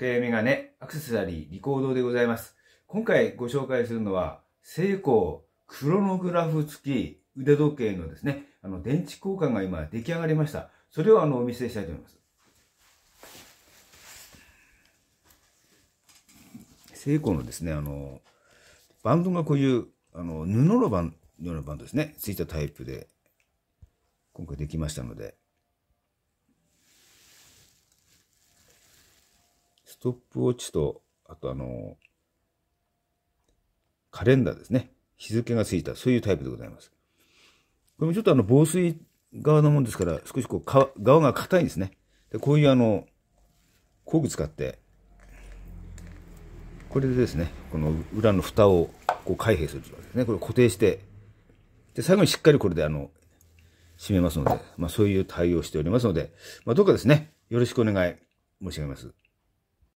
掛け眼鏡、アクセサリー、リコードでございます。今回ご紹介するのは、セイコークロノグラフ付き腕時計のですね、あの、電池交換が今出来上がりました。それをあの、お見せしたいと思います。セイコーのですね、あの、バンドがこういう、あの、布のバンド、ようなバンドですね。ついたタイプで、今回できましたので、トップウォッチと、あとあの、カレンダーですね。日付がついた、そういうタイプでございます。これもちょっとあの、防水側のもんですから、少しこう、側が硬いんですね。で、こういうあの、工具使って、これでですね、この裏の蓋をこう開閉するわけですね。これ固定して、で、最後にしっかりこれであの、閉めますので、まあそういう対応しておりますので、まあどうかですね、よろしくお願い申し上げます。